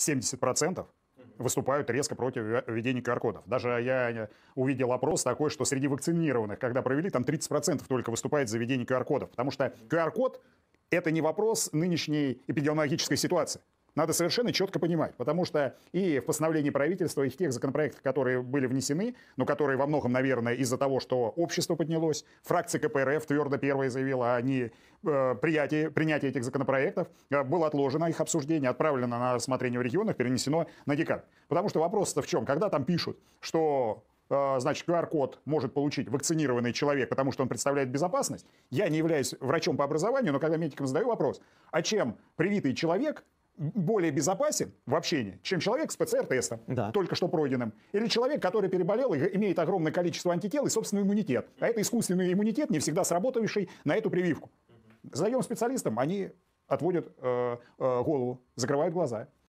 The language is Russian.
70% выступают резко против введения QR-кодов. Даже я э, увидел опрос такой, что среди вакцинированных, когда провели, там 30% только выступает за введение QR-кодов. Потому что QR-код это не вопрос нынешней эпидемиологической ситуации. Надо совершенно четко понимать, потому что и в постановлении правительства, и в тех законопроектах, которые были внесены, но которые во многом, наверное, из-за того, что общество поднялось, фракция КПРФ твердо первая заявила о не, э, приятии, принятии этих законопроектов, э, было отложено их обсуждение, отправлено на рассмотрение в регионах, перенесено на декабрь. Потому что вопрос-то в чем? Когда там пишут, что э, значит, QR-код может получить вакцинированный человек, потому что он представляет безопасность. Я не являюсь врачом по образованию, но когда медикам задаю вопрос, а чем привитый человек более безопасен в общении, чем человек с ПЦР-тестом, да. только что пройденным. Или человек, который переболел и имеет огромное количество антител и собственный иммунитет. А это искусственный иммунитет, не всегда сработавший на эту прививку. Задаем специалистам, они отводят э, э, голову, закрывают глаза.